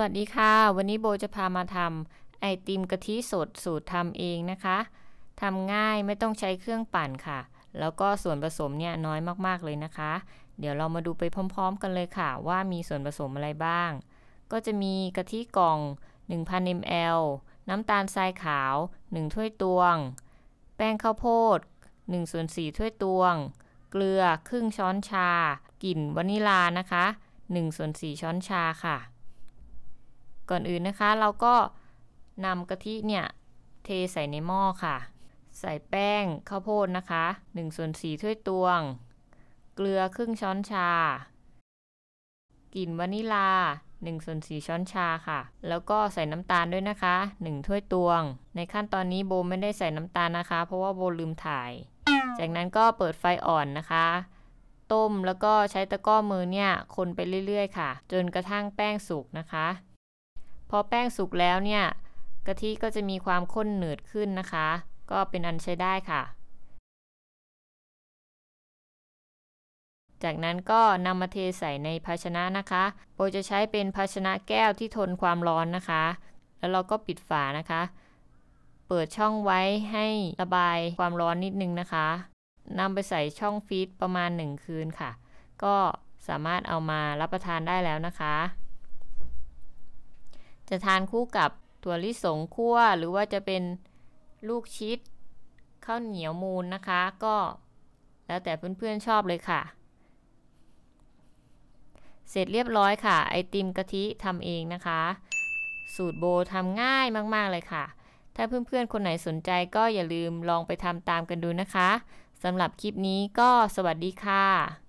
วัสดีค่ะ วันนี้โบจะพามาทำไอติมกะทิสดสูตรทำเองนะคะ ทำง่ายไม่ต้องใช้เครื่องปั่นค่ะ แล้วก็ส่วนผสมเนี่ยน้อยมากๆเลยนะคะ เดี๋ยวเรามาดูไปพร้อมๆกันเลยค่ะ ว่ามีส่วนผสมอะไรบ้าง ก็จะมีกะทิกล่อง 1,000 ml น้ำตาลทรายขาว 1 ถ้วยตวง แป้งข้าวโพด1ส่วน4ถ้วยตวง เกลือ ครึ่งช้อนชา กลิ่นวานิลานะคะ1ส่วน4ช้อนชาค่ะก่อนอื่นนะคะเราก็นำกะทิเนี่ยเทใส่ในหม้อค่ะ ใส่แป้งข้าวโพดนะคะ1ส่วน4ถ้วยตวง เกลือครึ่งช้อนชา กลิ่นวานิลา 1 ส่วน4ช้อนชาค่ะ แล้วก็ใส่น้ำตาลด้วยนะคะ1ถ้วยตวง ในขั้นตอนนี้โบไม่ได้ใส่น้ำตาลนะคะ เพราะว่าโบลืมถ่าย จากนั้นก็เปิดไฟอ่อนนะคะ ต้มแล้วก็ใช้ตะกร้อมือเนี่ยคนไปเรื่อยๆค่ะ จนกระทั่งแป้งสุกนะคะพอแป้งสุกแล้วเนี่ย กะทิก็จะมีความข้นหนืดขึ้นนะคะ ก็เป็นอันใช้ได้ค่ะ จากนั้นก็นำมาเทใส่ในภาชนะนะคะโปจะใช้เป็นภาชนะแก้วที่ทนความร้อนนะคะ แล้วเราก็ปิดฝานะคะ เปิดช่องไว้ให้ระบายความร้อนนิดนึงนะคะนำไปใส่ช่องฟีดประมาณ 1 คืนค่ะ ก็สามารถเอามารับประทานได้แล้วนะคะจะทานคู่กับตัวลิสงคั่วหรือว่าจะเป็นลูกชิดข้าวเหนียวมูนนะคะก็ แล้วแต่เพื่อนๆชอบเลยค่ะ เสร็จเรียบร้อยค่ะ ไอติมกะทิทำเองนะคะ สูตรโบทำง่ายมากๆเลยค่ะ ถ้าเพื่อนๆคนไหนสนใจก็อย่าลืมลองไปทำตามกันดูนะคะสำหรับคลิปนี้ก็สวัสดีค่ะ